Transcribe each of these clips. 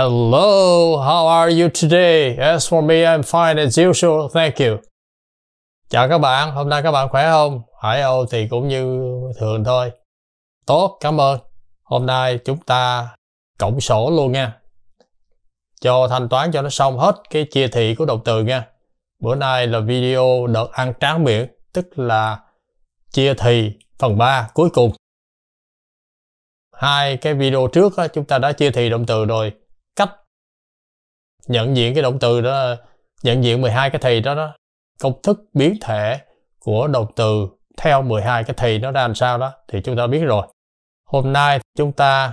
Hello, how are you today? As for me, I'm fine as usual, thank you. Chào các bạn, hôm nay các bạn khỏe không? Hải Âu thì cũng như thường thôi. Tốt, cảm ơn. Hôm nay chúng ta cộng sổ luôn nha. Cho thanh toán cho nó xong hết cái chia thị của động từ nha. Bữa nay là video đợt ăn tráng miệng, tức là chia thị phần 3 cuối cùng. Hai cái video trước đó, chúng ta đã chia thị động từ rồi nhận diện cái động từ đó nhận diện 12 cái thì đó đó công thức biến thể của động từ theo 12 cái thì nó ra làm sao đó thì chúng ta biết rồi hôm nay chúng ta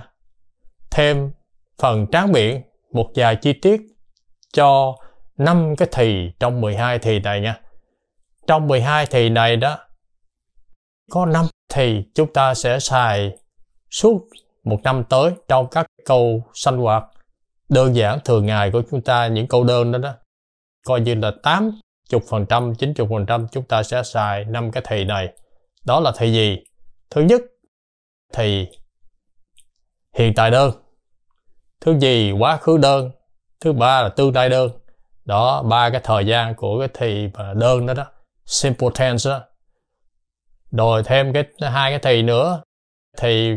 thêm phần tráng miệng một vài chi tiết cho năm cái thì trong 12 thì này nha trong 12 thì này đó có năm thì chúng ta sẽ xài suốt một năm tới trong các câu sanh hoạt đơn giản thường ngày của chúng ta những câu đơn đó đó coi như là 80 phần trăm 90 phần trăm chúng ta sẽ xài năm cái thì này đó là thì gì thứ nhất thì hiện tại đơn thứ gì quá khứ đơn thứ ba là tương lai đơn đó ba cái thời gian của cái thì và đơn đó đó simple tense đó rồi thêm cái hai cái thì nữa thì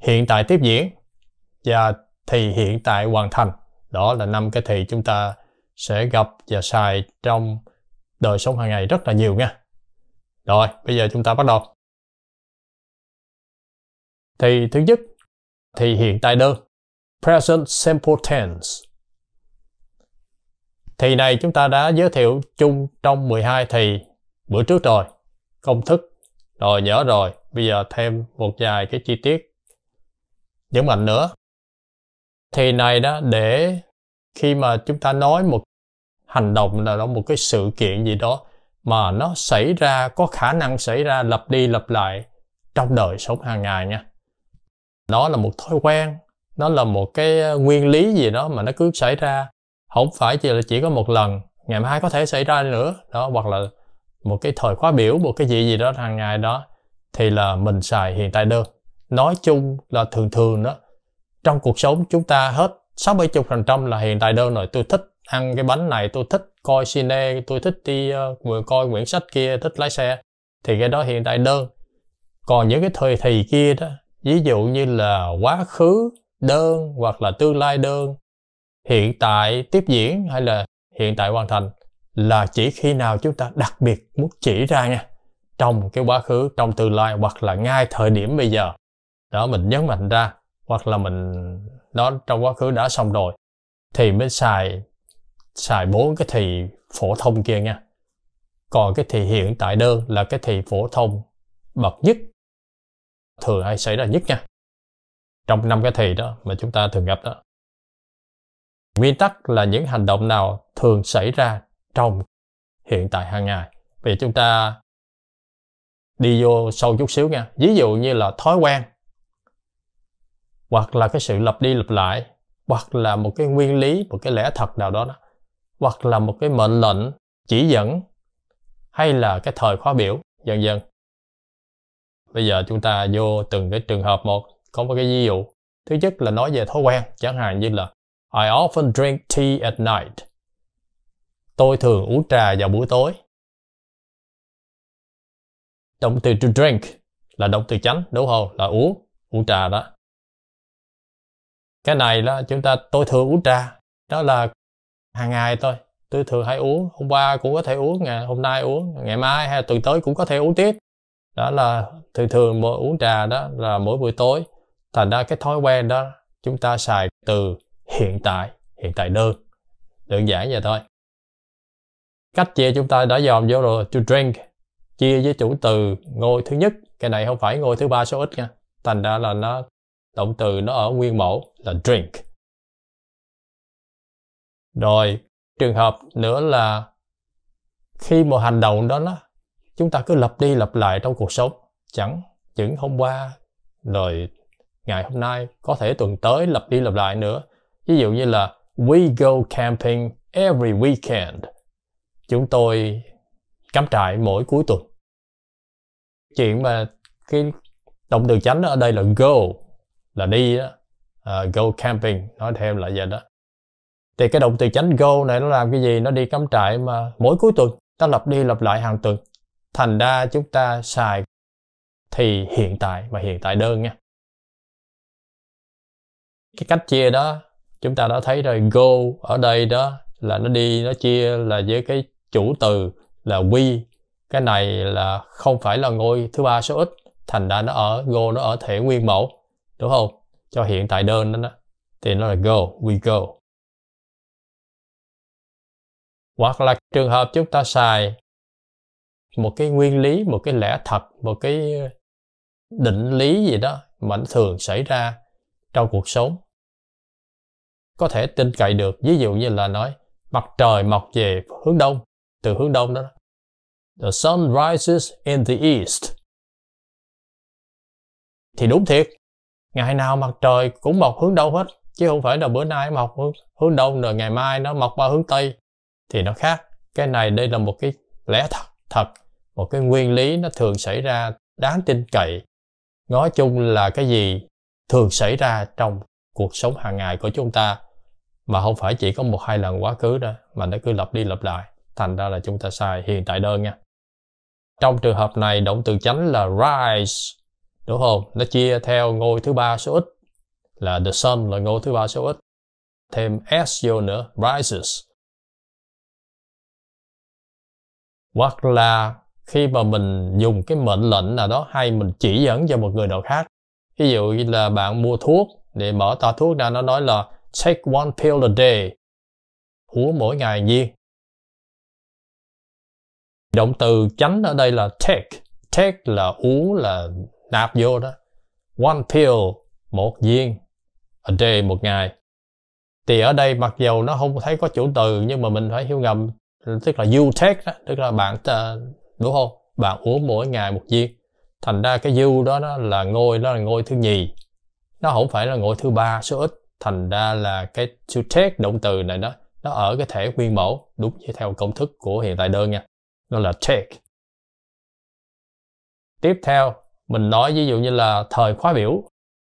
hiện tại tiếp diễn và thì hiện tại hoàn thành đó là năm cái thì chúng ta sẽ gặp và xài trong đời sống hàng ngày rất là nhiều nha rồi bây giờ chúng ta bắt đầu thì thứ nhất thì hiện tại đơn present simple tense thì này chúng ta đã giới thiệu chung trong 12 thì bữa trước rồi công thức rồi nhớ rồi bây giờ thêm một vài cái chi tiết nhấn mạnh nữa thì này đó để khi mà chúng ta nói một hành động nào đó một cái sự kiện gì đó mà nó xảy ra có khả năng xảy ra lặp đi lặp lại trong đời sống hàng ngày nha đó là một thói quen nó là một cái ờ, nguyên lý gì đó mà nó cứ xảy ra không phải chỉ là chỉ có một lần ngày mai có thể xảy ra nữa đó hoặc là một cái thời khóa biểu một cái gì gì đó hàng ngày đó thì là mình xài hiện tại đơn nói chung là thường thường đó trong cuộc sống chúng ta hết 60% là hiện tại đơn rồi tôi thích ăn cái bánh này tôi thích coi cine tôi thích đi uh, coi quyển sách kia thích lái xe thì cái đó hiện tại đơn còn những cái thời thì kia đó ví dụ như là quá khứ đơn hoặc là tương lai đơn hiện tại tiếp diễn hay là hiện tại hoàn thành là chỉ khi nào chúng ta đặc biệt muốn chỉ ra nha trong cái quá khứ trong tương lai hoặc là ngay thời điểm bây giờ đó mình nhấn mạnh ra hoặc là mình nó trong quá khứ đã xong rồi thì mới xài xài bốn cái thì phổ thông kia nha còn cái thì hiện tại đơn là cái thì phổ thông bậc nhất thường hay xảy ra nhất nha trong năm cái thì đó mà chúng ta thường gặp đó nguyên tắc là những hành động nào thường xảy ra trong hiện tại hàng ngày vì chúng ta đi vô sâu chút xíu nha ví dụ như là thói quen hoặc là cái sự lặp đi lặp lại hoặc là một cái nguyên lý một cái lẽ thật nào đó, đó hoặc là một cái mệnh lệnh chỉ dẫn hay là cái thời khóa biểu dần dần bây giờ chúng ta vô từng cái trường hợp một có một cái ví dụ thứ nhất là nói về thói quen chẳng hạn như là I often drink tea at night tôi thường uống trà vào buổi tối động từ to drink là động từ chánh đúng không là uống uống trà đó cái này đó chúng ta tôi thường uống trà đó là hàng ngày thôi tôi thường hay uống hôm qua cũng có thể uống ngày hôm nay uống ngày mai hay là tuần tới cũng có thể uống tiếp đó là thường thường mỗi uống trà đó là mỗi buổi tối thành ra cái thói quen đó chúng ta xài từ hiện tại hiện tại đơn đơn giản vậy thôi cách chia chúng ta đã dòm vô rồi to drink chia với chủ từ ngôi thứ nhất cái này không phải ngôi thứ ba số ít nha thành ra là nó động từ nó ở nguyên mẫu là drink rồi trường hợp nữa là khi một hành động đó nó chúng ta cứ lặp đi lặp lại trong cuộc sống chẳng những hôm qua rồi ngày hôm nay có thể tuần tới lặp đi lặp lại nữa ví dụ như là we go camping every weekend chúng tôi cắm trại mỗi cuối tuần chuyện mà cái động từ chánh ở đây là go là đi đó uh, à, go camping nói thêm lại vậy đó thì cái động từ tránh go này nó làm cái gì nó đi cắm trại mà mỗi cuối tuần ta lặp đi lặp lại hàng tuần thành ra chúng ta xài thì hiện tại mà hiện tại đơn nha cái cách chia đó chúng ta đã thấy rồi go ở đây đó là nó đi nó chia là với cái chủ từ là we cái này là không phải là ngôi thứ ba số ít thành ra nó ở go nó ở thể nguyên mẫu đúng không cho hiện tại đơn đó, đó thì nó là go we go hoặc là trường hợp chúng ta xài một cái nguyên lý một cái lẽ thật một cái định lý gì đó mà nó thường xảy ra trong cuộc sống có thể tin cậy được ví dụ như là nói mặt trời mọc về hướng đông từ hướng đông đó the sun rises in the east thì đúng thiệt ngày nào mặt trời cũng mọc hướng đông hết chứ không phải là bữa nay mọc hướng, hướng đông rồi ngày mai nó mọc qua hướng tây thì nó khác cái này đây là một cái lẽ thật thật một cái nguyên lý nó thường xảy ra đáng tin cậy nói chung là cái gì thường xảy ra trong cuộc sống hàng ngày của chúng ta mà không phải chỉ có một hai lần quá khứ đó mà nó cứ lặp đi lặp lại thành ra là chúng ta sai hiện tại đơn nha trong trường hợp này động từ chánh là rise đúng không nó chia theo ngôi thứ ba số ít là the sun là ngôi thứ ba số ít thêm s vô nữa rises hoặc là khi mà mình dùng cái mệnh lệnh nào đó hay mình chỉ dẫn cho một người nào khác ví dụ như là bạn mua thuốc để mở tờ thuốc ra nó nói là take one pill a day uống mỗi ngày gì động từ chánh ở đây là take take là uống là nạp vô đó one pill một viên a day một ngày thì ở đây mặc dầu nó không thấy có chủ từ nhưng mà mình phải hiểu ngầm tức là you take đó, tức là bạn đúng ờ, không bạn uống mỗi ngày một viên thành ra cái you đó, đó là ngôi đó là ngôi thứ nhì nó không phải là ngôi thứ ba số ít thành ra là cái to take động từ này đó nó ở cái thể nguyên mẫu đúng như theo công thức của hiện tại đơn nha nó là take tiếp theo mình nói ví dụ như là thời khóa biểu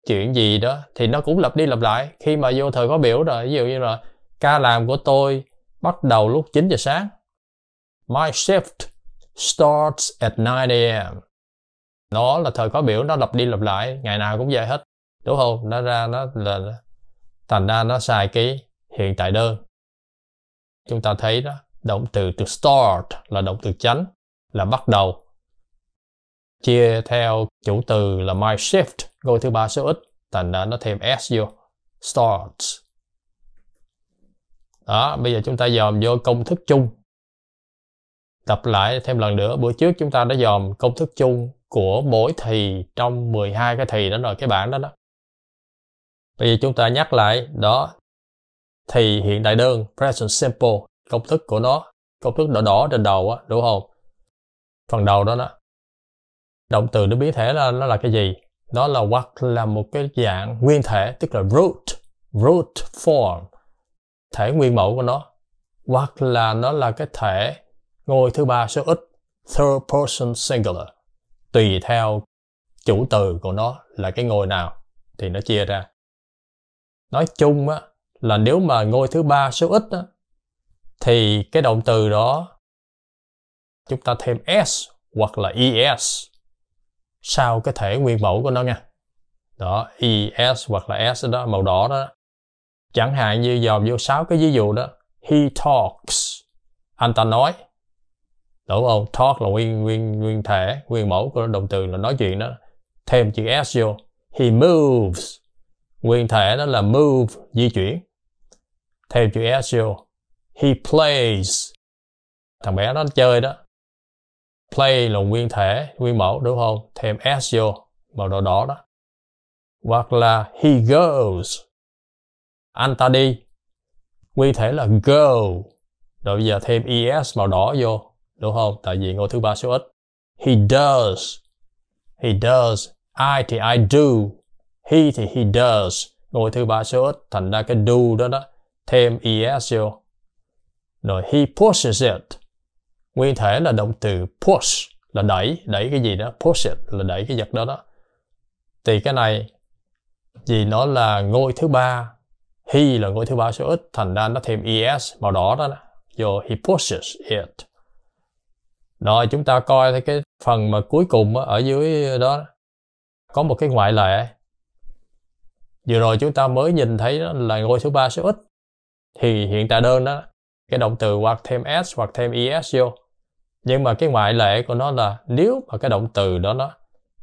chuyện gì đó thì nó cũng lặp đi lặp lại khi mà vô thời khóa biểu rồi ví dụ như là ca làm của tôi bắt đầu lúc 9 giờ sáng my shift starts at 9 a.m. Nó là thời khóa biểu nó lặp đi lặp lại ngày nào cũng vậy hết đúng không nó ra nó là thành ra nó xài cái hiện tại đơn chúng ta thấy đó động từ to start là động từ chánh là bắt đầu chia theo chủ từ là my shift ngôi thứ ba số ít thành ra nó thêm s vô starts đó bây giờ chúng ta dòm vô công thức chung tập lại thêm lần nữa bữa trước chúng ta đã dòm công thức chung của mỗi thì trong 12 cái thì đó rồi cái bảng đó đó bây giờ chúng ta nhắc lại đó thì hiện đại đơn present simple công thức của nó công thức đỏ đỏ trên đầu á đúng không phần đầu đó đó động từ nó biến thể là nó là cái gì đó là hoặc là một cái dạng nguyên thể tức là root root form thể nguyên mẫu của nó hoặc là nó là cái thể ngôi thứ ba số ít third person singular tùy theo chủ từ của nó là cái ngôi nào thì nó chia ra nói chung á là nếu mà ngôi thứ ba số ít á thì cái động từ đó chúng ta thêm s hoặc là es sau cái thể nguyên mẫu của nó nha đó es hoặc là s đó màu đỏ đó chẳng hạn như dòm vô sáu cái ví dụ đó he talks anh ta nói đúng không talk là nguyên nguyên nguyên thể nguyên mẫu của động từ là nói chuyện đó thêm chữ s vô he moves nguyên thể đó là move di chuyển thêm chữ s vô he plays thằng bé nó chơi đó play là nguyên thể nguyên mẫu đúng không thêm s vô màu đỏ đỏ đó hoặc là he goes anh ta đi nguyên thể là go rồi bây giờ thêm es màu đỏ vô đúng không tại vì ngôi thứ ba số ít he does he does i thì i do he thì he does ngôi thứ ba số ít thành ra cái do đó đó thêm es vô rồi he pushes it Nguyên thể là động từ push là đẩy, đẩy cái gì đó, push it là đẩy cái vật đó đó. Thì cái này vì nó là ngôi thứ ba, he là ngôi thứ ba số ít, thành ra nó thêm es màu đỏ đó, đó. vô he pushes it. Rồi chúng ta coi thấy cái phần mà cuối cùng ở dưới đó có một cái ngoại lệ. Vừa rồi chúng ta mới nhìn thấy đó là ngôi thứ ba số ít thì hiện tại đơn đó cái động từ hoặc thêm s hoặc thêm es vô nhưng mà cái ngoại lệ của nó là nếu mà cái động từ đó nó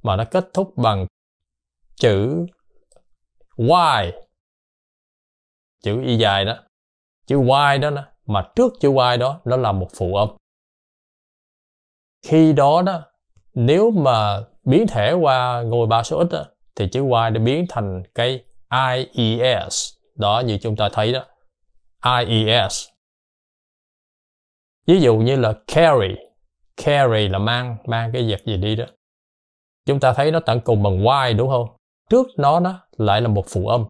mà nó kết thúc bằng chữ y chữ y dài đó chữ y đó, đó mà trước chữ y đó nó là một phụ âm khi đó đó nếu mà biến thể qua ngôi ba số ít đó, thì chữ y đã biến thành cái ies đó như chúng ta thấy đó ies ví dụ như là carry carry là mang mang cái vật gì đi đó chúng ta thấy nó tận cùng bằng y đúng không trước nó nó lại là một phụ âm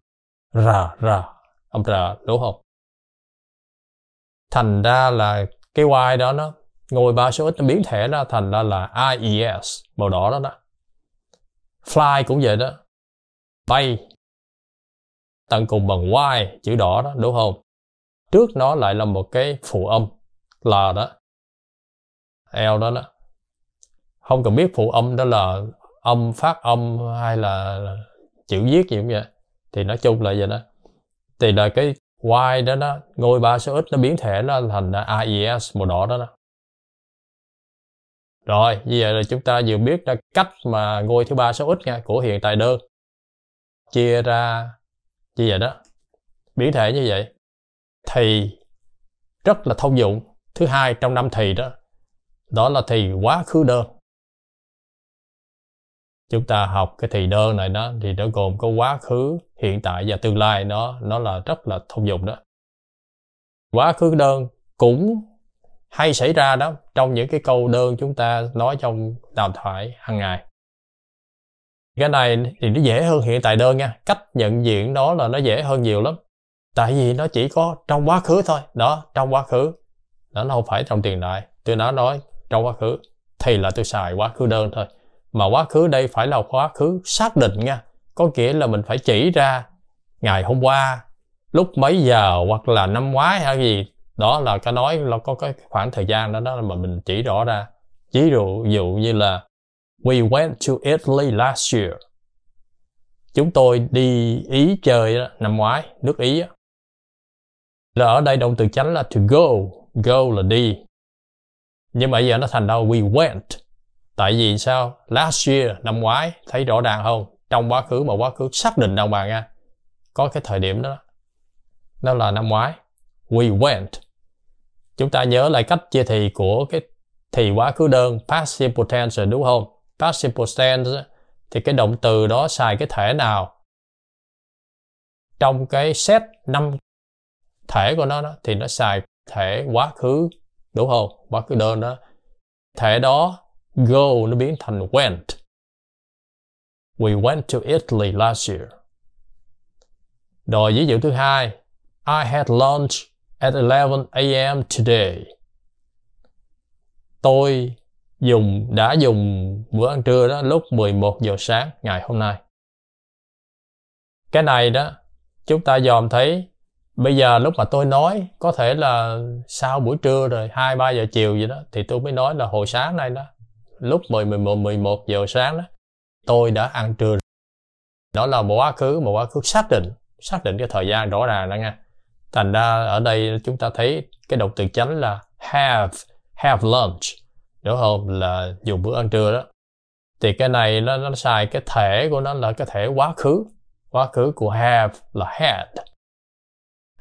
r r âm r đúng không thành ra là cái y đó nó ngồi ba số ít nó biến thể ra thành ra là ies màu đỏ đó đó fly cũng vậy đó bay tận cùng bằng y chữ đỏ đó đúng không trước nó lại là một cái phụ âm là đó L đó đó không cần biết phụ âm đó là âm phát âm hay là chữ viết gì cũng vậy thì nói chung là vậy đó thì là cái y đó nó ngôi ba số ít nó biến thể nó thành AES màu đỏ đó đó rồi như vậy là chúng ta vừa biết ra cách mà ngôi thứ ba số ít nha của hiện tại đơn chia ra như vậy đó biến thể như vậy thì rất là thông dụng thứ hai trong năm thì đó đó là thì quá khứ đơn chúng ta học cái thì đơn này nó thì nó gồm có quá khứ hiện tại và tương lai nó nó là rất là thông dụng đó quá khứ đơn cũng hay xảy ra đó trong những cái câu đơn chúng ta nói trong đàm thoại hàng ngày cái này thì nó dễ hơn hiện tại đơn nha cách nhận diện đó là nó dễ hơn nhiều lắm tại vì nó chỉ có trong quá khứ thôi đó trong quá khứ đó, nó không phải trong tiền đại tôi đã nói trong quá khứ thì là tôi xài quá khứ đơn thôi mà quá khứ đây phải là quá khứ xác định nha có nghĩa là mình phải chỉ ra ngày hôm qua lúc mấy giờ hoặc là năm ngoái hay gì đó là cái nói là có cái khoảng thời gian đó đó mà mình chỉ rõ ra ví dụ dụ như là we went to Italy last year chúng tôi đi ý chơi đó, năm ngoái nước ý đó. là ở đây động từ chánh là to go go là đi nhưng mà giờ nó thành đâu we went tại vì sao last year năm ngoái thấy rõ ràng không trong quá khứ mà quá khứ xác định đâu bà nha có cái thời điểm đó đó là năm ngoái we went chúng ta nhớ lại cách chia thì của cái thì quá khứ đơn past simple tense đúng không past simple tense thì cái động từ đó xài cái thể nào trong cái set năm thể của nó đó, thì nó xài thể quá khứ đúng không bắt cái đơn đó thể đó go nó biến thành went we went to Italy last year rồi ví dụ thứ hai I had lunch at 11 a.m. today tôi dùng đã dùng bữa ăn trưa đó lúc 11 giờ sáng ngày hôm nay cái này đó chúng ta dòm thấy bây giờ lúc mà tôi nói có thể là sau buổi trưa rồi hai ba giờ chiều gì đó thì tôi mới nói là hồi sáng nay đó lúc 10 11 11 giờ sáng đó tôi đã ăn trưa đó là một quá khứ một quá khứ xác định xác định cái thời gian rõ ràng đó nha thành ra ở đây chúng ta thấy cái động từ chánh là have have lunch đúng không là dùng bữa ăn trưa đó thì cái này nó nó xài cái thể của nó là cái thể quá khứ quá khứ của have là had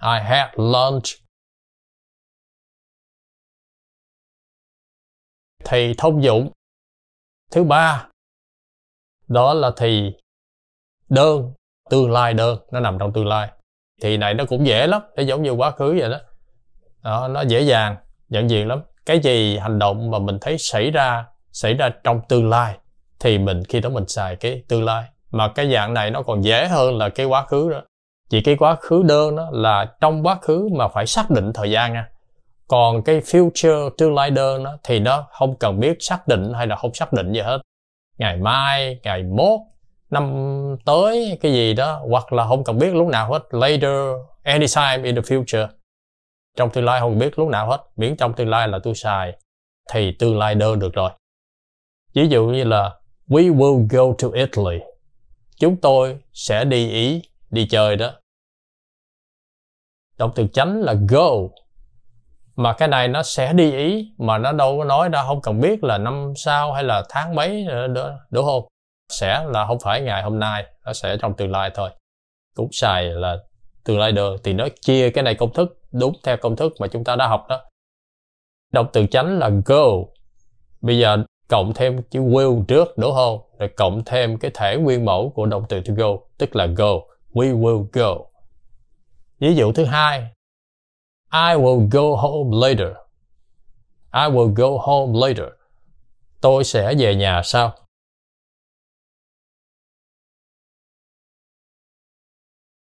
I had lunch. Thì thông dụng thứ ba đó là thì đơn tương lai đơn nó nằm trong tương lai thì này nó cũng dễ lắm nó giống như quá khứ vậy đó, đó nó dễ dàng nhận diện lắm cái gì hành động mà mình thấy xảy ra xảy ra trong tương lai thì mình khi đó mình xài cái tương lai mà cái dạng này nó còn dễ hơn là cái quá khứ đó chỉ cái quá khứ đơn đó là trong quá khứ mà phải xác định thời gian nha còn cái future tương lai đơn đó, thì nó không cần biết xác định hay là không xác định gì hết ngày mai ngày mốt năm tới cái gì đó hoặc là không cần biết lúc nào hết later anytime in the future trong tương lai không biết lúc nào hết miễn trong tương lai là tôi xài thì tương lai đơn được rồi ví dụ như là we will go to Italy chúng tôi sẽ đi ý đi chơi đó động từ chánh là go mà cái này nó sẽ đi ý mà nó đâu có nói ra không cần biết là năm sau hay là tháng mấy nữa đúng không sẽ là không phải ngày hôm nay nó sẽ trong tương lai thôi cũng xài là tương lai được thì nó chia cái này công thức đúng theo công thức mà chúng ta đã học đó động từ chánh là go bây giờ cộng thêm chữ will trước đúng không rồi cộng thêm cái thể nguyên mẫu của động từ to go tức là go we will go Ví dụ thứ hai, I will go home later. I will go home later. Tôi sẽ về nhà sau.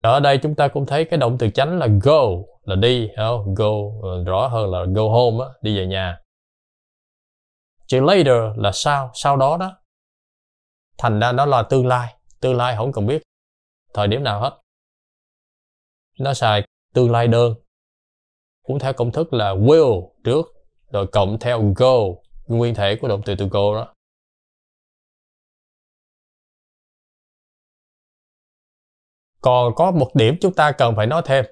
Ở đây chúng ta cũng thấy cái động từ chánh là go là đi, không? go ờ, rõ hơn là go home, á, đi về nhà. Chữ later là sau, sau đó đó. Thành ra nó là tương lai, tương lai không cần biết thời điểm nào hết nó xài tương lai đơn cũng theo công thức là will trước rồi cộng theo go nguyên thể của động từ to go đó còn có một điểm chúng ta cần phải nói thêm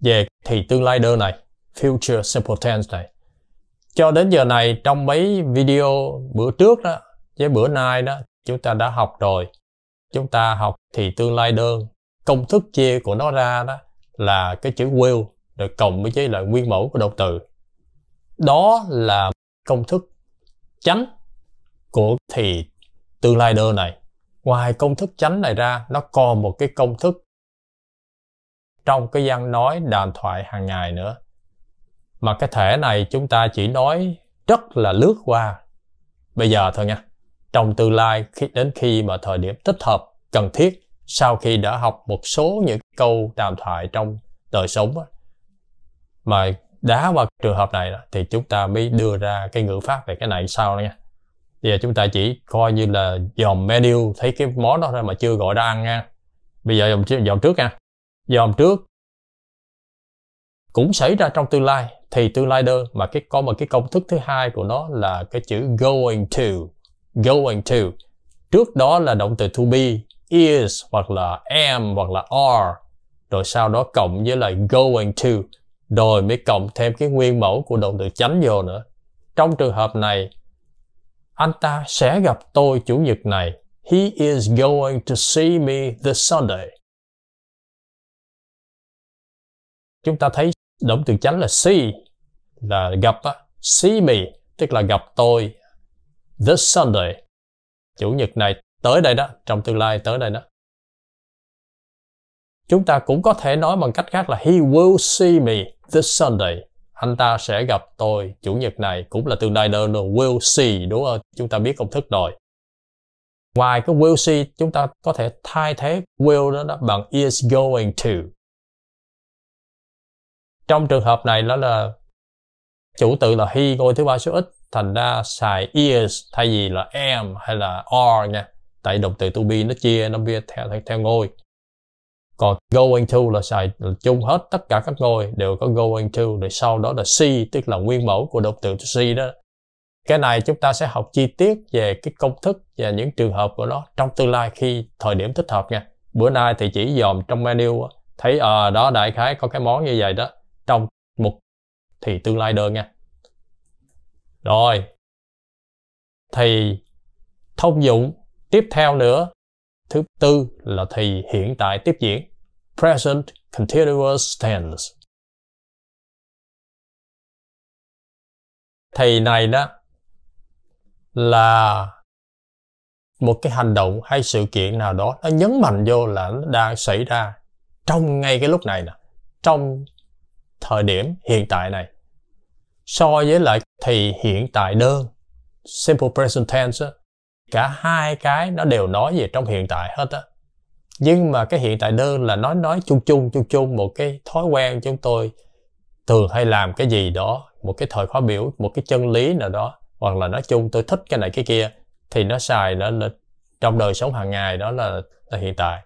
về thì tương lai đơn này future simple tense này cho đến giờ này trong mấy video bữa trước đó với bữa nay đó chúng ta đã học rồi chúng ta học thì tương lai đơn công thức chia của nó ra đó là cái chữ will rồi cộng với chế là nguyên mẫu của động từ đó là công thức chánh của thì tương lai đơ này ngoài công thức chánh này ra nó còn một cái công thức trong cái gian nói đàm thoại hàng ngày nữa mà cái thể này chúng ta chỉ nói rất là lướt qua bây giờ thôi nha trong tương lai khi đến khi mà thời điểm thích hợp cần thiết sau khi đã học một số những câu đàm thoại trong đời sống á, mà đá vào trường hợp này thì chúng ta mới đưa ra cái ngữ pháp về cái này sau nha bây giờ chúng ta chỉ coi như là dòm menu thấy cái món đó thôi mà chưa gọi ra ăn nha bây giờ dòm, dòm trước nha dòm trước cũng xảy ra trong tương lai thì tương lai đơn mà cái có một cái công thức thứ hai của nó là cái chữ going to going to trước đó là động từ to be is hoặc là am hoặc là are rồi sau đó cộng với lại going to rồi mới cộng thêm cái nguyên mẫu của động từ chánh vô nữa trong trường hợp này anh ta sẽ gặp tôi chủ nhật này he is going to see me this sunday chúng ta thấy động từ chánh là see là gặp á see me tức là gặp tôi this sunday chủ nhật này tới đây đó trong tương lai tới đây đó chúng ta cũng có thể nói bằng cách khác là he will see me this Sunday anh ta sẽ gặp tôi chủ nhật này cũng là tương lai đơn rồi will see đúng không chúng ta biết công thức rồi ngoài cái will see chúng ta có thể thay thế will đó, đó bằng is going to trong trường hợp này đó là chủ tự là he ngôi thứ ba số ít thành ra xài is thay vì là am hay là are nha tại động từ to be nó chia nó bia theo, theo, theo ngôi còn going to là xài là chung hết tất cả các ngôi đều có going to rồi sau đó là see tức là nguyên mẫu của động từ to see đó cái này chúng ta sẽ học chi tiết về cái công thức và những trường hợp của nó trong tương lai khi thời điểm thích hợp nha bữa nay thì chỉ dòm trong menu thấy ờ à, đó đại khái có cái món như vậy đó trong mục thì tương lai đơn nha rồi thì thông dụng Tiếp theo nữa, thứ tư là thì hiện tại tiếp diễn, present continuous tense. Thì này đó là một cái hành động hay sự kiện nào đó nó nhấn mạnh vô là nó đang xảy ra trong ngay cái lúc này nè, trong thời điểm hiện tại này. So với lại thì hiện tại đơn, simple present tense cả hai cái nó đều nói về trong hiện tại hết á nhưng mà cái hiện tại đơn là nói nói chung chung chung chung một cái thói quen chúng tôi thường hay làm cái gì đó một cái thời khóa biểu một cái chân lý nào đó hoặc là nói chung tôi thích cái này cái kia thì nó xài nó, nó trong đời sống hàng ngày đó là, là hiện tại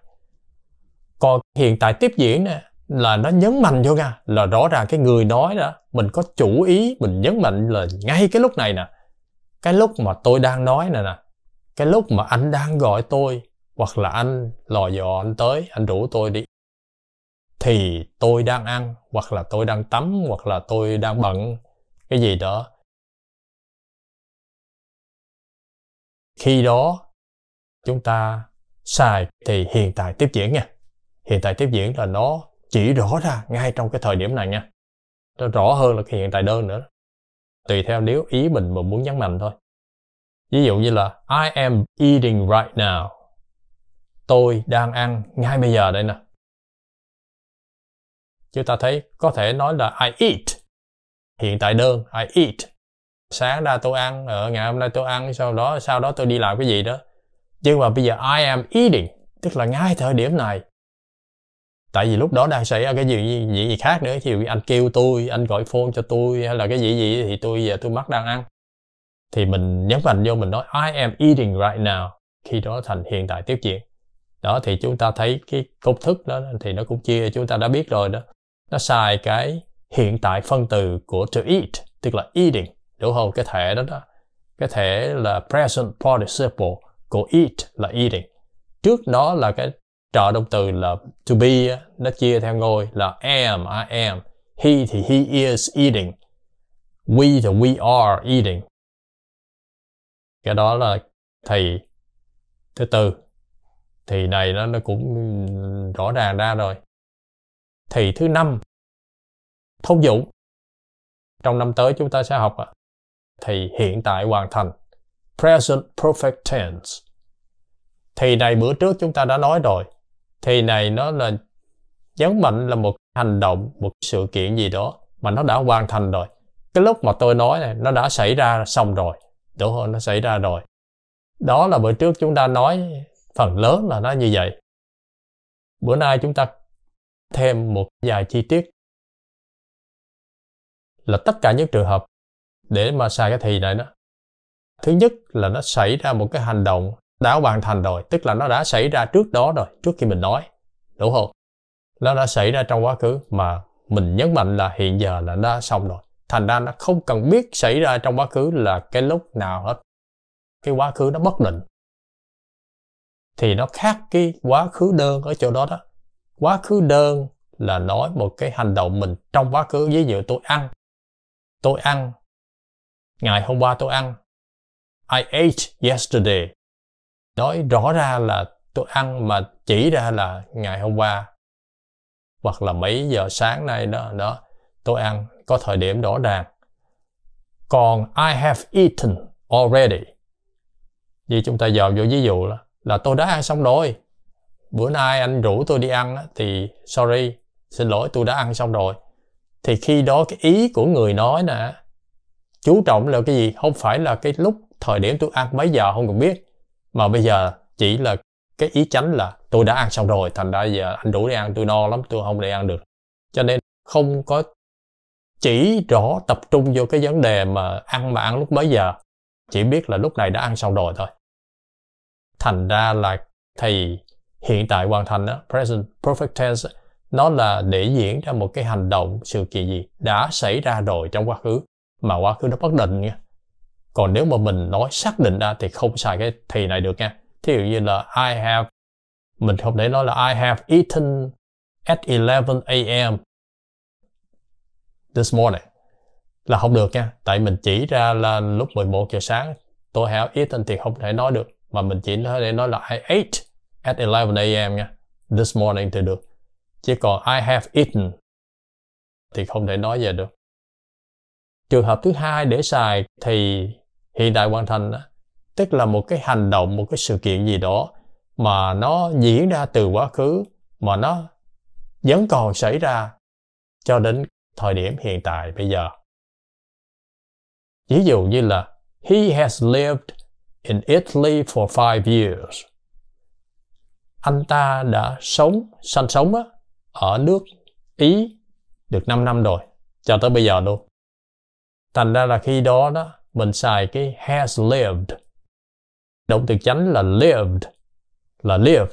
còn hiện tại tiếp diễn nè là nó nhấn mạnh vô nha là rõ ràng cái người nói đó mình có chủ ý mình nhấn mạnh là ngay cái lúc này nè cái lúc mà tôi đang nói nè nè cái lúc mà anh đang gọi tôi hoặc là anh lò dò anh tới anh rủ tôi đi thì tôi đang ăn hoặc là tôi đang tắm hoặc là tôi đang bận cái gì đó khi đó chúng ta xài thì hiện tại tiếp diễn nha hiện tại tiếp diễn là nó chỉ rõ ra ngay trong cái thời điểm này nha nó rõ hơn là cái hiện tại đơn nữa tùy theo nếu ý mình mà muốn nhấn mạnh thôi Ví dụ như là I am eating right now. Tôi đang ăn ngay bây giờ đây nè. Chúng ta thấy có thể nói là I eat. Hiện tại đơn, I eat. Sáng ra tôi ăn, ở ờ, ngày hôm nay tôi ăn, sau đó sau đó tôi đi làm cái gì đó. Nhưng mà bây giờ I am eating, tức là ngay thời điểm này tại vì lúc đó đang xảy ra cái gì, gì gì khác nữa thì anh kêu tôi anh gọi phone cho tôi hay là cái gì gì thì tôi giờ tôi mắc đang ăn thì mình nhấn mạnh vô mình nói I am eating right now khi đó thành hiện tại tiếp diện đó thì chúng ta thấy cái công thức đó thì nó cũng chia chúng ta đã biết rồi đó nó xài cái hiện tại phân từ của to eat tức là eating đúng không cái thể đó đó cái thể là present participle của eat là eating trước đó là cái trợ động từ là to be nó chia theo ngôi là am I am he thì he is eating we thì we are eating cái đó là thì thứ tư thì này nó nó cũng rõ ràng ra rồi thì thứ năm thông dụng trong năm tới chúng ta sẽ học thì hiện tại hoàn thành present perfect tense thì này bữa trước chúng ta đã nói rồi thì này nó là nhấn mạnh là một hành động một sự kiện gì đó mà nó đã hoàn thành rồi cái lúc mà tôi nói này nó đã xảy ra xong rồi đổ hội nó xảy ra rồi đó là bữa trước chúng ta nói phần lớn là nó như vậy bữa nay chúng ta thêm một vài chi tiết là tất cả những trường hợp để mà xài cái thì này đó thứ nhất là nó xảy ra một cái hành động đã hoàn thành rồi tức là nó đã xảy ra trước đó rồi trước khi mình nói đúng không nó đã xảy ra trong quá khứ mà mình nhấn mạnh là hiện giờ là đã xong rồi thành ra nó không cần biết xảy ra trong quá khứ là cái lúc nào hết cái quá khứ nó bất định thì nó khác cái quá khứ đơn ở chỗ đó đó quá khứ đơn là nói một cái hành động mình trong quá khứ ví dụ tôi ăn tôi ăn ngày hôm qua tôi ăn I ate yesterday nói rõ ra là tôi ăn mà chỉ ra là ngày hôm qua hoặc là mấy giờ sáng nay đó đó tôi ăn có thời điểm rõ ràng. Còn I have eaten already. Vì chúng ta dòm vô ví dụ là, là tôi đã ăn xong rồi. Bữa nay anh rủ tôi đi ăn thì sorry, xin lỗi tôi đã ăn xong rồi. Thì khi đó cái ý của người nói nè, chú trọng là cái gì? Không phải là cái lúc thời điểm tôi ăn mấy giờ không cần biết. Mà bây giờ chỉ là cái ý chánh là tôi đã ăn xong rồi thành ra giờ anh rủ đi ăn tôi no lắm tôi không để ăn được cho nên không có chỉ rõ tập trung vô cái vấn đề mà ăn mà ăn lúc bấy giờ chỉ biết là lúc này đã ăn xong rồi thôi thành ra là thì hiện tại hoàn thành đó, present perfect tense nó là để diễn ra một cái hành động sự kiện gì đã xảy ra rồi trong quá khứ mà quá khứ nó bất định nha còn nếu mà mình nói xác định ra thì không xài cái thì này được nha thí dụ như là I have mình không thể nói là I have eaten at 11 a.m this morning là không được nha tại mình chỉ ra là lúc 11 giờ sáng tôi have eaten thì không thể nói được mà mình chỉ nói để nói là I ate at 11 a.m. nha this morning thì được chứ còn I have eaten thì không thể nói về được trường hợp thứ hai để xài thì hiện đại hoàn thành đó, tức là một cái hành động một cái sự kiện gì đó mà nó diễn ra từ quá khứ mà nó vẫn còn xảy ra cho đến thời điểm hiện tại bây giờ. Ví dụ như là He has lived in Italy for five years. Anh ta đã sống, sanh sống ở nước Ý được 5 năm rồi, cho tới bây giờ luôn. Thành ra là khi đó đó, mình xài cái has lived. Động từ chánh là lived, là live,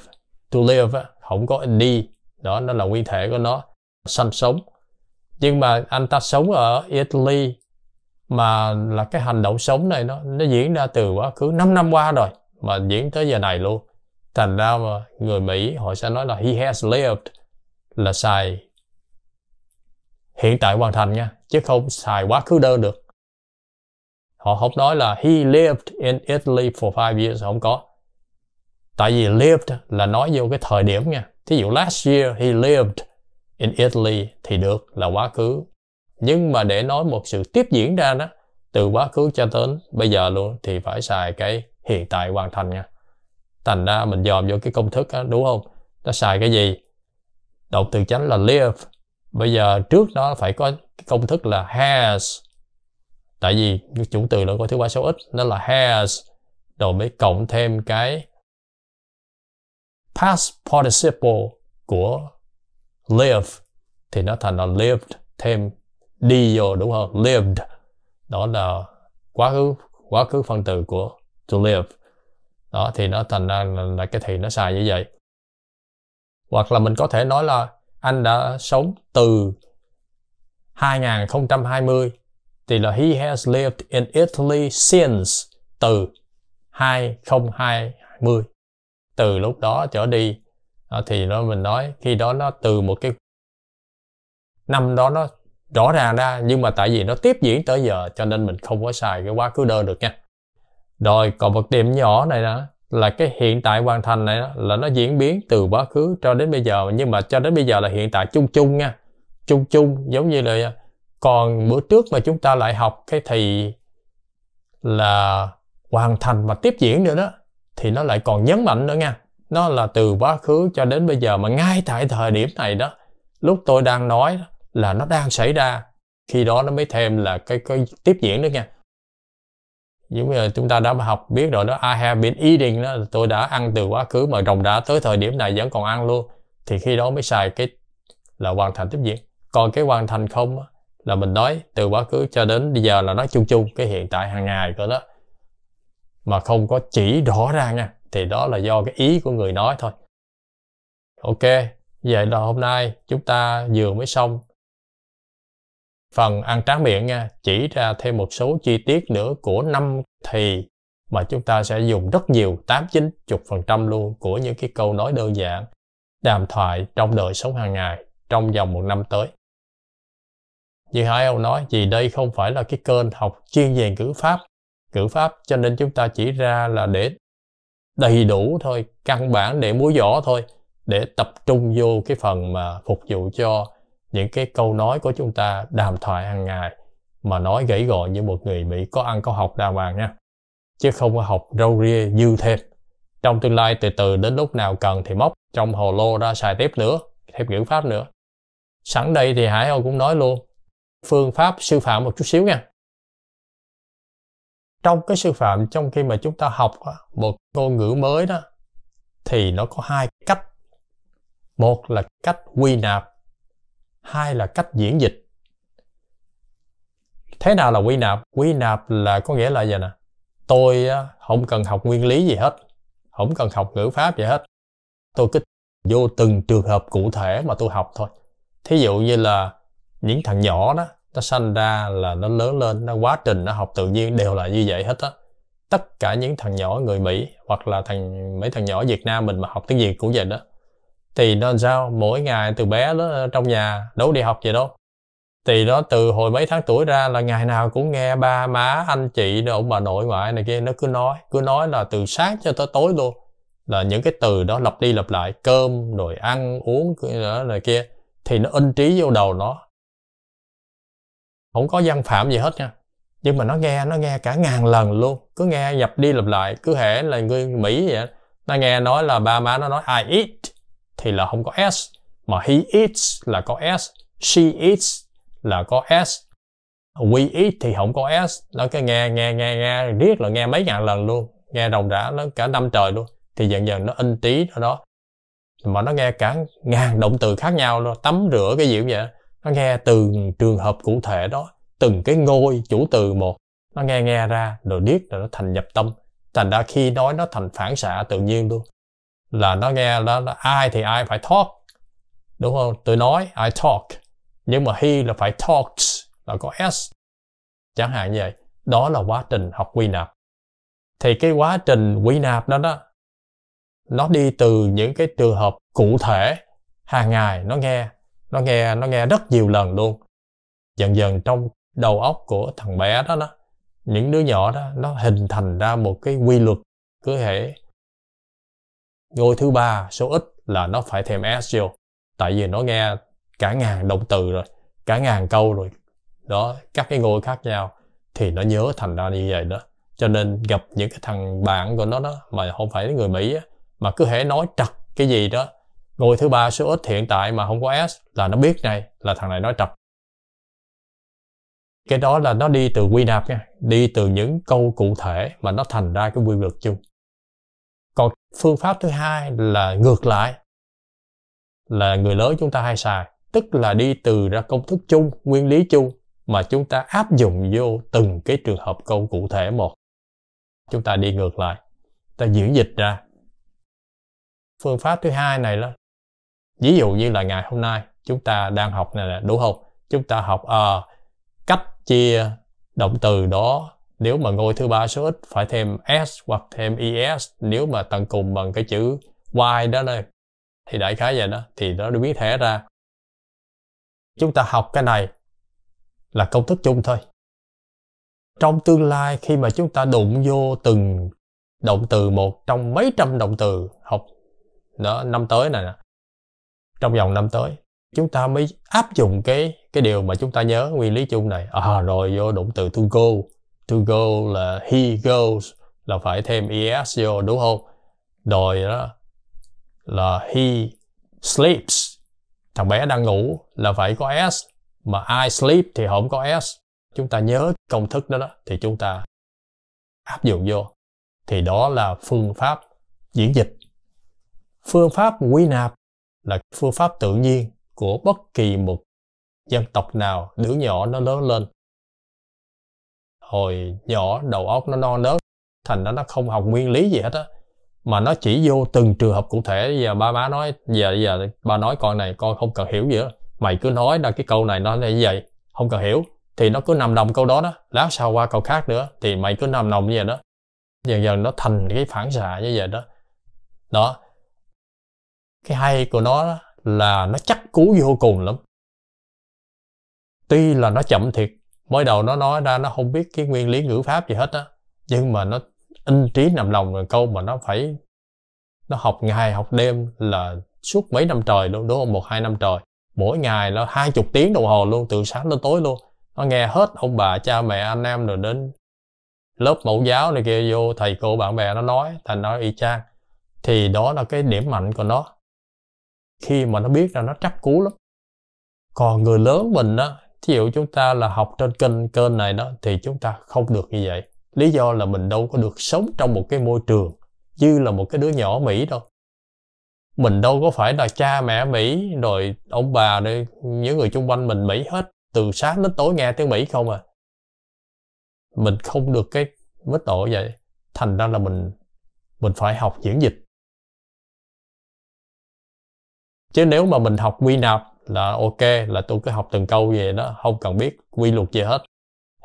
to live, không có đi đó nó là nguyên thể của nó, sanh sống nhưng mà anh ta sống ở Italy mà là cái hành động sống này nó nó diễn ra từ quá khứ 5 năm qua rồi mà diễn tới giờ này luôn thành ra mà người Mỹ họ sẽ nói là he has lived là xài hiện tại hoàn thành nha chứ không xài quá khứ đơn được họ không nói là he lived in Italy for five years không có tại vì lived là nói vô cái thời điểm nha thí dụ last year he lived in Italy thì được là quá khứ. Nhưng mà để nói một sự tiếp diễn ra đó, từ quá khứ cho đến bây giờ luôn thì phải xài cái hiện tại hoàn thành nha. Thành ra mình dòm vô cái công thức đó, đúng không? Nó xài cái gì? Động từ chánh là live. Bây giờ trước nó phải có cái công thức là has. Tại vì cái chủ từ nó có thứ ba số ít nó là has. Rồi mới cộng thêm cái past participle của live thì nó thành là lived thêm đi vô đúng không lived đó là quá khứ quá khứ phân từ của to live đó thì nó thành ra là, là cái thì nó xài như vậy hoặc là mình có thể nói là anh đã sống từ 2020 thì là he has lived in Italy since từ 2020 từ lúc đó trở đi đó, ờ, thì nó mình nói khi đó nó từ một cái năm đó nó rõ ràng ra nhưng mà tại vì nó tiếp diễn tới giờ cho nên mình không có xài cái quá khứ đơn được nha rồi còn một điểm nhỏ này đó là cái hiện tại hoàn thành này đó, là nó diễn biến từ quá khứ cho đến bây giờ nhưng mà cho đến bây giờ là hiện tại chung chung nha chung chung giống như là à, còn bữa trước mà chúng ta lại học cái thì là hoàn thành và tiếp diễn nữa đó thì nó lại còn nhấn mạnh nữa nha nó là từ quá khứ cho đến bây giờ mà ngay tại thời điểm này đó lúc tôi đang nói là nó đang xảy ra khi đó nó mới thêm là cái cái tiếp diễn đó nha giống như chúng ta đã học biết rồi đó I have been eating đó tôi đã ăn từ quá khứ mà rồng đã tới thời điểm này vẫn còn ăn luôn thì khi đó mới xài cái là hoàn thành tiếp diễn còn cái hoàn thành không đó, là mình nói từ quá khứ cho đến bây giờ là nói chung chung cái hiện tại hàng ngày của đó mà không có chỉ rõ ra nha thì đó là do cái ý của người nói thôi ok vậy là hôm nay chúng ta vừa mới xong phần ăn tráng miệng nha chỉ ra thêm một số chi tiết nữa của năm thì mà chúng ta sẽ dùng rất nhiều tám chín chục phần trăm luôn của những cái câu nói đơn giản đàm thoại trong đời sống hàng ngày trong vòng một năm tới. Như Hải ông nói vì đây không phải là cái kênh học chuyên về ngữ pháp. Ngữ pháp cho nên chúng ta chỉ ra là để đầy đủ thôi căn bản để múa võ thôi để tập trung vô cái phần mà phục vụ cho những cái câu nói của chúng ta đàm thoại hàng ngày mà nói gãy gọn như một người Mỹ có ăn có học đàng hoàng nha chứ không có học râu ria dư thêm trong tương lai từ từ đến lúc nào cần thì móc trong hồ lô ra xài tiếp nữa thêm ngữ pháp nữa sẵn đây thì Hải Âu cũng nói luôn phương pháp sư phạm một chút xíu nha trong cái sư phạm trong khi mà chúng ta học à, một ngôn ngữ mới đó thì nó có hai cách một là cách quy nạp hai là cách diễn dịch thế nào là quy nạp quy nạp là có nghĩa là gì nè tôi à, không cần học nguyên lý gì hết không cần học ngữ pháp gì hết tôi cứ vô từng trường hợp cụ thể mà tôi học thôi thí dụ như là những thằng nhỏ đó nó sanh ra là nó lớn lên nó quá trình nó học tự nhiên đều là như vậy hết á tất cả những thằng nhỏ người mỹ hoặc là thằng mấy thằng nhỏ việt nam mình mà học tiếng việt cũng vậy đó thì nó làm sao mỗi ngày từ bé nó ờ, trong nhà đâu đi học vậy đâu thì nó từ hồi mấy tháng tuổi ra là ngày nào cũng nghe ba má anh chị ông bà nội ngoại này kia nó cứ nói cứ nói là từ sáng cho tới tối luôn là những cái từ đó lặp đi lặp lại cơm rồi ăn uống nữa này kia thì nó in trí vô đầu nó không có văn phạm gì hết nha nhưng mà nó nghe nó nghe cả ngàn lần luôn cứ nghe dập đi lặp lại cứ hễ là người mỹ vậy nó nghe nói là ba má nó nói i eat thì là không có s mà he eats là có s she eats là có s we eat thì không có s nó cứ nghe nghe nghe nghe riết là nghe mấy ngàn lần luôn nghe đồng đã nó cả năm trời luôn thì dần dần nó in tí ở đó mà nó nghe cả ngàn động từ khác nhau luôn tắm rửa cái gì cũng vậy nó nghe từng trường hợp cụ thể đó từng cái ngôi chủ từ một nó nghe nghe ra rồi biết, rồi nó thành nhập tâm thành ra khi nói nó thành phản xạ tự nhiên luôn là nó nghe đó là ai thì ai phải talk đúng không tôi nói I talk nhưng mà he là phải talks là có s chẳng hạn như vậy đó là quá trình học quy nạp thì cái quá trình quy nạp đó đó nó đi từ những cái trường hợp cụ thể hàng ngày nó nghe nó nghe nó nghe rất nhiều lần luôn dần dần trong đầu óc của thằng bé đó đó những đứa nhỏ đó nó hình thành ra một cái quy luật cứ hệ ngôi thứ ba số ít là nó phải thêm s vô tại vì nó nghe cả ngàn động từ rồi cả ngàn câu rồi đó các cái ngôi khác nhau thì nó nhớ thành ra như vậy đó cho nên gặp những cái thằng bạn của nó đó mà không phải người mỹ á, mà cứ hễ nói trật cái gì đó người thứ ba số ít hiện tại mà không có s là nó biết ngay là thằng này nói trật cái đó là nó đi từ quy nạp nha đi từ những câu cụ thể mà nó thành ra cái quy luật chung còn phương pháp thứ hai là ngược lại là người lớn chúng ta hay xài tức là đi từ ra công thức chung nguyên lý chung mà chúng ta áp dụng vô từng cái trường hợp câu cụ thể một chúng ta đi ngược lại ta diễn dịch ra phương pháp thứ hai này là ví dụ như là ngày hôm nay chúng ta đang học này là đúng không chúng ta học à, cách chia động từ đó nếu mà ngôi thứ ba số ít phải thêm s hoặc thêm es nếu mà tận cùng bằng cái chữ y đó đây thì đại khái vậy đó thì nó được biết thể ra chúng ta học cái này là công thức chung thôi trong tương lai khi mà chúng ta đụng vô từng động từ một trong mấy trăm động từ học đó năm tới này nè trong vòng năm tới chúng ta mới áp dụng cái cái điều mà chúng ta nhớ nguyên lý chung này à, rồi vô động từ to go to go là he goes là phải thêm es vô đúng không rồi đó là he sleeps thằng bé đang ngủ là phải có s mà I sleep thì không có s chúng ta nhớ công thức đó, đó thì chúng ta áp dụng vô thì đó là phương pháp diễn dịch phương pháp quy nạp là phương pháp tự nhiên của bất kỳ một dân tộc nào đứa nhỏ nó lớn lên hồi nhỏ đầu óc nó non nớt thành nó nó không học nguyên lý gì hết á mà nó chỉ vô từng trường hợp cụ thể giờ ba má nói giờ giờ ba nói con này con không cần hiểu gì hết mày cứ nói ra cái câu này nó như vậy không cần hiểu thì nó cứ nằm đồng câu đó đó lát sau qua câu khác nữa thì mày cứ nằm đồng như vậy đó dần dần nó thành cái phản xạ như vậy đó đó cái hay của nó là nó chắc cú vô cùng lắm tuy là nó chậm thiệt mới đầu nó nói ra nó không biết cái nguyên lý ngữ pháp gì hết á nhưng mà nó in trí nằm lòng rồi câu mà nó phải nó học ngày học đêm là suốt mấy năm trời luôn đúng không một hai năm trời mỗi ngày nó hai chục tiếng đồng hồ luôn từ sáng đến tối luôn nó nghe hết ông bà cha mẹ anh em rồi đến lớp mẫu giáo này kia vô thầy cô bạn bè nó nói thành nói y chang thì đó là cái điểm mạnh của nó khi mà nó biết là nó chắc cú lắm còn người lớn mình đó thí dụ chúng ta là học trên kênh kênh này đó thì chúng ta không được như vậy lý do là mình đâu có được sống trong một cái môi trường như là một cái đứa nhỏ mỹ đâu mình đâu có phải là cha mẹ mỹ rồi ông bà rồi những người chung quanh mình mỹ hết từ sáng đến tối nghe tiếng mỹ không à mình không được cái mức độ vậy thành ra là mình mình phải học diễn dịch chứ nếu mà mình học quy nạp là ok là tôi cứ học từng câu về đó không cần biết quy luật gì hết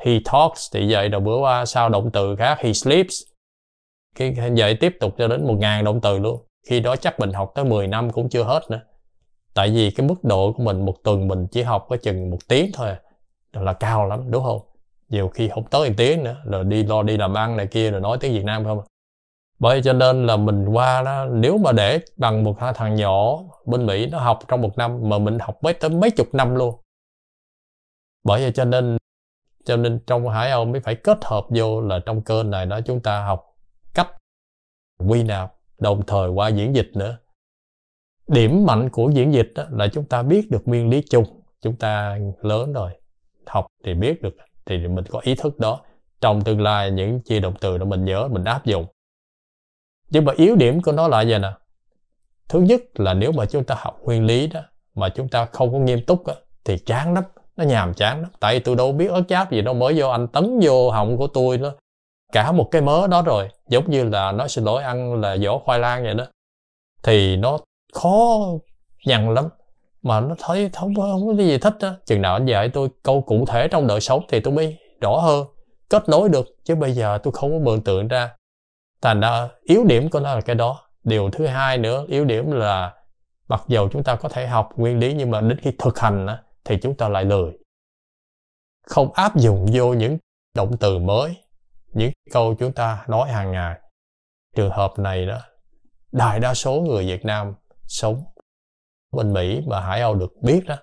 he talks thì vậy đầu bữa qua sau động từ khác he sleeps cái vậy tiếp tục cho đến một ngàn động từ luôn khi đó chắc mình học tới 10 năm cũng chưa hết nữa tại vì cái mức độ của mình một tuần mình chỉ học có chừng một tiếng thôi à. là cao lắm đúng không nhiều khi không tới một tiếng nữa rồi đi lo đi làm ăn này kia rồi nói tiếng việt nam không à bởi cho nên là mình qua đó nếu mà để bằng một hai thằng nhỏ bên mỹ nó học trong một năm mà mình học mấy tới mấy chục năm luôn bởi vậy cho nên cho nên trong hải âu mới phải kết hợp vô là trong kênh này đó chúng ta học cách quy nạp đồng thời qua diễn dịch nữa điểm mạnh của diễn dịch đó là chúng ta biết được nguyên lý chung chúng ta lớn rồi học thì biết được thì mình có ý thức đó trong tương lai những chia động từ đó mình nhớ mình áp dụng nhưng mà yếu điểm của nó là gì nè thứ nhất là nếu mà chúng ta học nguyên lý đó mà chúng ta không có nghiêm túc đó, thì chán lắm nó nhàm chán lắm tại tôi đâu biết ớt cháp gì đâu mới vô anh tấn vô họng của tôi đó cả một cái mớ đó rồi giống như là nó xin lỗi ăn là vỏ khoai lang vậy đó thì nó khó nhằn lắm mà nó thấy không, không có cái gì thích á chừng nào anh dạy tôi câu cụ thể trong đời sống thì tôi mới rõ hơn kết nối được chứ bây giờ tôi không có mường tượng ra thành ra yếu điểm của nó là cái đó điều thứ hai nữa yếu điểm là mặc dầu chúng ta có thể học nguyên lý nhưng mà đến khi thực hành thì chúng ta lại lười không áp dụng vô những động từ mới những câu chúng ta nói hàng ngày trường hợp này đó đại đa số người việt nam sống bên mỹ mà hải âu được biết đó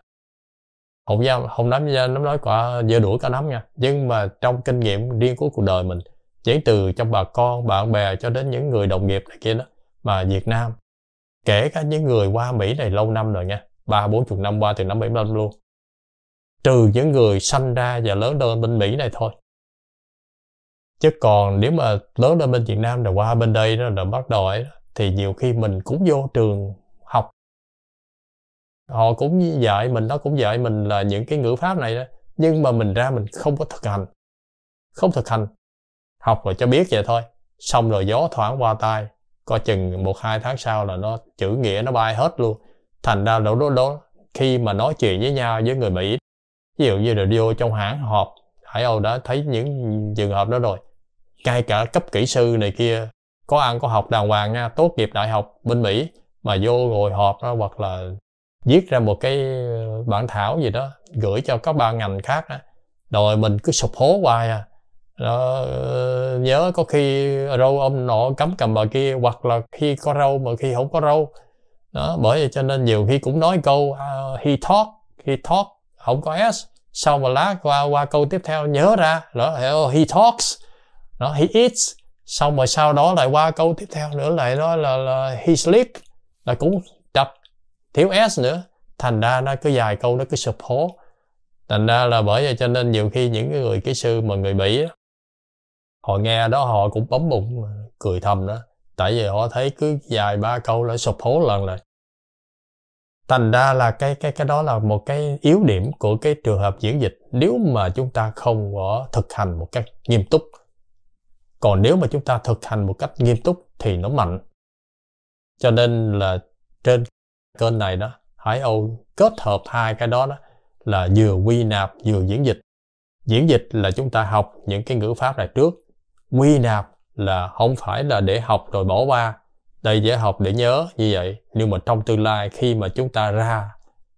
không dám không dám, dám nói quả dơ đuổi cả nắm nha nhưng mà trong kinh nghiệm riêng của cuộc đời mình giấy từ trong bà con bạn bè cho đến những người đồng nghiệp này kia đó mà Việt Nam kể cả những người qua Mỹ này lâu năm rồi nha ba bốn chục năm qua từ năm 75 luôn trừ những người sanh ra và lớn lên bên Mỹ này thôi chứ còn nếu mà lớn lên bên Việt Nam rồi qua bên đây đó, rồi bắt đầu ấy, thì nhiều khi mình cũng vô trường học họ cũng dạy mình nó cũng dạy mình là những cái ngữ pháp này đó nhưng mà mình ra mình không có thực hành không thực hành học rồi cho biết vậy thôi xong rồi gió thoảng qua tai coi chừng một hai tháng sau là nó chữ nghĩa nó bay hết luôn thành ra đó đó, đó khi mà nói chuyện với nhau với người mỹ ví dụ như là đi vô trong hãng họp hải âu đã thấy những trường hợp đó rồi ngay cả cấp kỹ sư này kia có ăn có học đàng hoàng nha tốt nghiệp đại học bên mỹ mà vô ngồi họp đó hoặc là viết ra một cái ờ, bản thảo gì đó gửi cho các ban ngành khác đó. rồi mình cứ sụp hố hoài à đó, ờ, nhớ có khi râu ông nọ cắm cầm bà kia hoặc là khi có râu mà khi không có râu đó bởi vậy cho nên nhiều khi cũng nói câu uh, he talk he talk không có s sau mà lát qua qua câu tiếp theo nhớ ra đó he talks đó he eats xong rồi sau đó lại qua câu tiếp theo nữa lại đó là, là he sleep là cũng đập thiếu s nữa thành ra nó cứ dài câu nó cứ sụp hố thành ra là bởi vậy cho nên nhiều khi những người kỹ sư mà người mỹ họ nghe đó họ cũng bấm bụng cười thầm đó tại vì họ thấy cứ dài ba câu lại sụp hố lần lại thành ra là cái cái cái đó là một cái yếu điểm của cái trường hợp diễn dịch nếu mà chúng ta không có thực hành một cách nghiêm túc còn nếu mà chúng ta thực hành một cách nghiêm túc thì nó mạnh cho nên là trên kênh này đó hải âu kết hợp hai cái đó đó là vừa quy nạp vừa diễn dịch diễn dịch là chúng ta học những cái ngữ pháp này trước quy nạp là không phải là để học rồi bỏ qua đây dễ học để nhớ như vậy nhưng mà trong tương lai khi mà chúng ta ra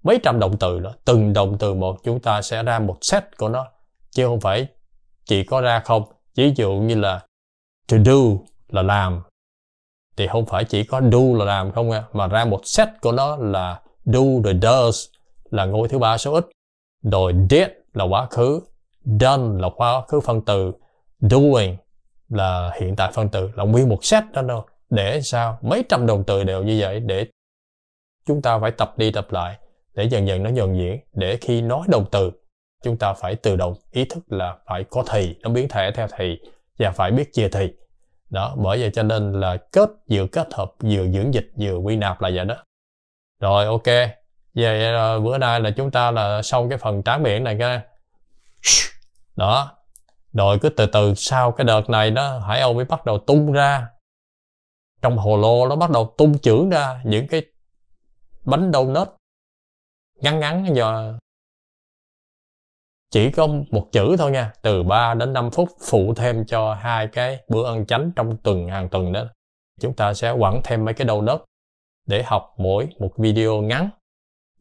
mấy trăm động từ đó từng động từ một chúng ta sẽ ra một set của nó chứ không phải chỉ có ra không ví dụ như là to do là làm thì không phải chỉ có do là làm không mà ra một set của nó là do rồi does là ngôi thứ ba số ít rồi did là quá khứ done là quá khứ phân từ doing là hiện tại phân tử là nguyên một set đó đâu để sao mấy trăm đồng từ đều như vậy để chúng ta phải tập đi tập lại để dần dần nó dần diễn để khi nói đồng từ chúng ta phải tự động ý thức là phải có thì nó biến thể theo thì và phải biết chia thì đó bởi vậy cho nên là kết vừa kết hợp vừa dưỡng dịch vừa quy nạp là vậy đó rồi ok vậy ờ, bữa nay là chúng ta là xong cái phần tráng miệng này các đó rồi cứ từ từ sau cái đợt này đó hải âu mới bắt đầu tung ra trong hồ lô nó bắt đầu tung chưởng ra những cái bánh donut ngắn ngắn giờ chỉ có một chữ thôi nha từ 3 đến 5 phút phụ thêm cho hai cái bữa ăn chánh trong tuần hàng tuần đó chúng ta sẽ quẳng thêm mấy cái đầu donut để học mỗi một video ngắn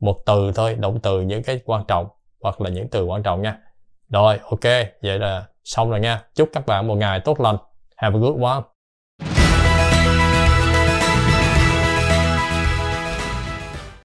một từ thôi động từ những cái quan trọng hoặc là những từ quan trọng nha rồi, ok, vậy là xong rồi nha. Chúc các bạn một ngày tốt lành. Have a good one.